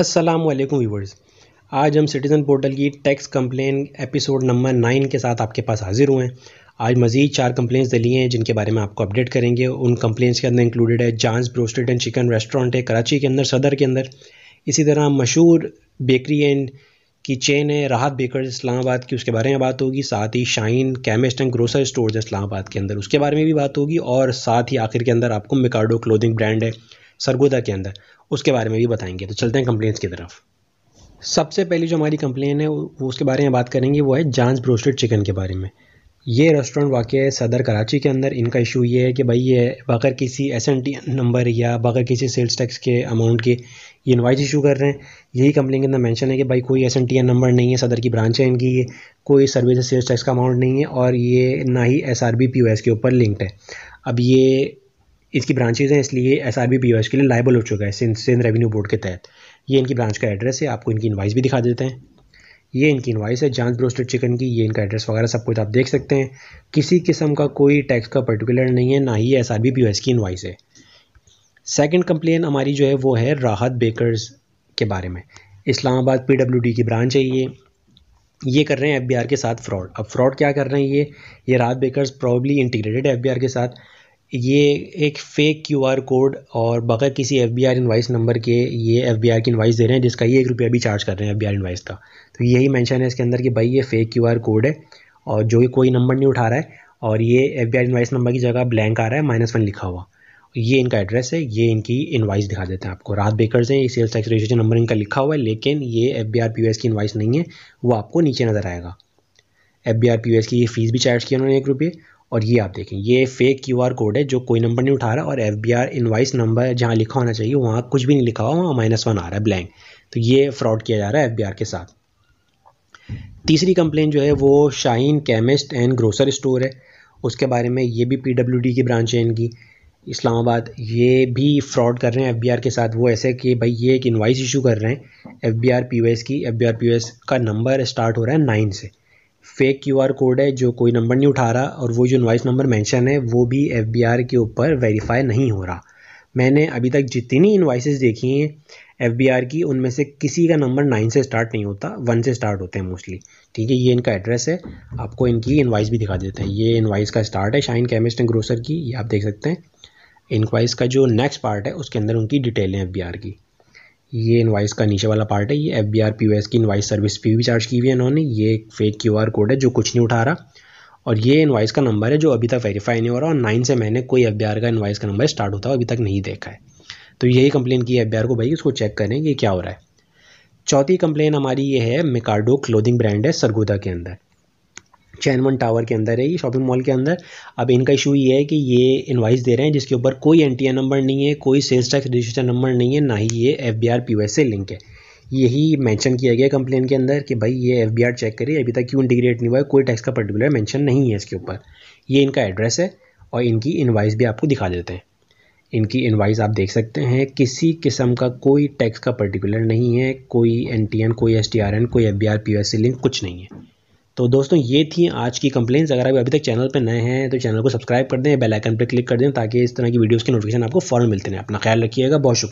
Aslam viewers आज हम citizen portal की tax complaint episode number nine के साथ आपके पास हाजिर हुए हैं आज मज़ीद चार कम्प्लेंस दिली हैं जिनके बारे में आपको अपडेट करेंगे उन कम्प्लेंस के अंदर इंक्लूडेड है John's broasted and chicken restaurant है कराची के अंदर सदर के अंदर इसी तरह मशहूर बेकरी एंड की चेन है राहत बेकर इस्लामाबाद की उसके बारे में बात होगी साथ ही Shine chemist and grocer stores Islamabad के अंदर उसके बारे में भी बात होगी और साथ ही आखिर के अंदर आपको मिकार्डो क्लोथिंग ब्रांड है सरगोदा के अंदर उसके बारे में भी बताएंगे तो चलते हैं कंप्लेंट्स की तरफ सबसे पहली जो हमारी कंप्लेन है वो उसके बारे में बात करेंगे वो है जांच ब्रोस्टेड चिकन के बारे में ये रेस्टोरेंट वाक़ है सदर कराची के अंदर इनका इशू ये है कि भाई ये बगैर किसी एस एन टी नंबर या बगैर किसी सेल्स टैक्स के अमाउंट के ये इन्वाइस इशू कर रहे हैं यही कंपनी के अंदर मेंशन है कि भाई कोई एस एन टी नंबर नहीं है सदर की ब्रांच है इनकी ये कोई सर्विस सेल्स टैक्स का अमाउंट नहीं है और ये ना ही S R B P O S के ऊपर लिंक्ड है अब ये इसकी ब्रांचेज हैं इसलिए एस आर बी पी के लिए लाइबल हो चुका है सिंध सिंध रेवेन्यू बोर्ड के तहत ये इनकी ब्रांच का एड्रेस है आपको इनकी इन्वाइस भी दिखा देते हैं ये इनकी इन्वाइस है जांच ब्रोस्टेड चिकन की ये इनका एड्रेस वगैरह सब कुछ आप देख सकते हैं किसी किस्म का कोई टैक्स का पर्टिकुलर नहीं है ना ही एस आर बी पी की इन्वाइस है सेकेंड कंप्लेन हमारी जो है वो है राहत बेकरस के बारे में इस्लामाबाद पी डब्ल्यू डी की ब्रांच है ये ये कर रहे हैं एफ बी आर के साथ फ्रॉड अब फ्रॉड क्या कर रहे हैं ये ये राहत बेकरस प्रॉब्ली इंटीग्रेटेड है एफ बी आर के साथ ये एक फ़ेक क्यू आर कोड और बगैर किसी F B R invoice number के ये एफ बी आर की इन्वाइस दे रहे हैं जिसका ये एक रुपया भी चार्ज कर रहे हैं एफ बी आर इन्वाइस का तो यही मेंशन है इसके अंदर कि भाई ये फ़ेक क्यू आर कोड है और जो कि कोई नंबर नहीं उठा रहा है और ये F B R invoice number की जगह ब्लैंक आ रहा है माइनस वन लिखा हुआ ये इनका एड्रेस है ये इनकी इन्वाइस दिखा देते हैं आपको रात बेकर से सेल्स टैक्स रजिस्ट्रेशन नंबर इनका लिखा हुआ है लेकिन ये एफ बी आर पी की इन्वाइस नहीं है वो आपको नीचे नज़र आएगा एफ बी आर पी की ये फ़ीस भी चार्ज किया उन्होंने एक रुपये और ये आप देखें ये फेक क्यू आर कोड है जो कोई नंबर नहीं उठा रहा और F B R invoice number जहाँ लिखा होना चाहिए वहाँ कुछ भी नहीं लिखा हुआ वहाँ माइनस वन आ रहा है ब्लैंक तो ये फ्रॉड किया जा रहा है एफ बी आर के साथ तीसरी कंप्लेन जो है वो Shine chemist and grocer store है उसके बारे में ये भी पी डब्ल्यू डी की ब्रांच है इनकी इस्लामाबाद ये भी फ्रॉड कर रहे हैं एफ बी आर के साथ वो ऐसे कि भाई ये एक इन्वाइस इशू कर रहे हैं F B R P O S की F B R P O S का नंबर स्टार्ट हो रहा है नाइन से फेक क्यूआर कोड है जो कोई नंबर नहीं उठा रहा और वो जो इन्वाइस नंबर मेंशन है वो भी एफबीआर के ऊपर वेरीफाई नहीं हो रहा मैंने अभी तक जितनी इन्वाइसेस देखी हैं एफबीआर की उनमें से किसी का नंबर नाइन से स्टार्ट नहीं होता वन से स्टार्ट होते हैं मोस्टली ठीक है ये इनका एड्रेस है आपको इनकी इन्वाइस भी दिखा देते हैं ये इन्वाइस का स्टार्ट है शाइन केमिस्ट एंड ग्रोसर की ये आप देख सकते हैं इन्वाइस का जो नेक्स्ट पार्ट है उसके अंदर उनकी डिटेल है एफ की ये इनवाइस का नीचे वाला पार्ट है ये एफ बी आर पी की इनवाइस सर्विस फी भी चार्ज की हुई है इन्होंने ये एक फेक क्यू आर कोड है जो कुछ नहीं उठा रहा और ये इनवाइस का नंबर है जो अभी तक वेरीफाई नहीं हो रहा और नाइन से मैंने कोई एफ बी आर का इनवाइस का नंबर स्टार्ट होता है अभी तक नहीं देखा है तो यही कंप्लेन की एफ बी आर को भाई उसको चेक करें कि क्या हो रहा है चौथी कंप्लेन हमारी ये है मिकार्डो क्लोदिंग ब्रांड है सरगोदा के अंदर चैन वन टावर के अंदर है ये शॉपिंग मॉल के अंदर अब इनका इशू ये है कि ये इन्वाइस दे रहे हैं जिसके ऊपर कोई एन नंबर नहीं है कोई सेल्स टैक्स रजिस्ट्रेशन नंबर नहीं है ना ही ये एफ बी से लिंक है यही मेंशन किया गया कंप्लेन के अंदर कि भाई ये एफ चेक करिए अभी तक क्यों इंटीग्रेट नहीं हुआ है कोई टैक्स का पर्टिकुलर मेंशन नहीं है इसके ऊपर ये इनका एड्रेस है और इनकी इन्वाइस भी आपको दिखा देते हैं इनकी इन्वाइस आप देख सकते हैं किसी किस्म का कोई टैक्स का पर्टिकुलर नहीं है कोई एन कोई एस कोई एफ बी से लिंक कुछ नहीं है तो दोस्तों ये थी आज की कंप्लेंट्स अगर आप अभी तक चैनल पर नए हैं तो चैनल को सब्सक्राइब कर दें बेलाइकन पर क्लिक कर दें ताकि इस तरह की वीडियोज़ की नोटिफिकेशन आपको फ़ौरन मिलते हैं अपना ख्याल रखिएगा बहुत शुक्रिया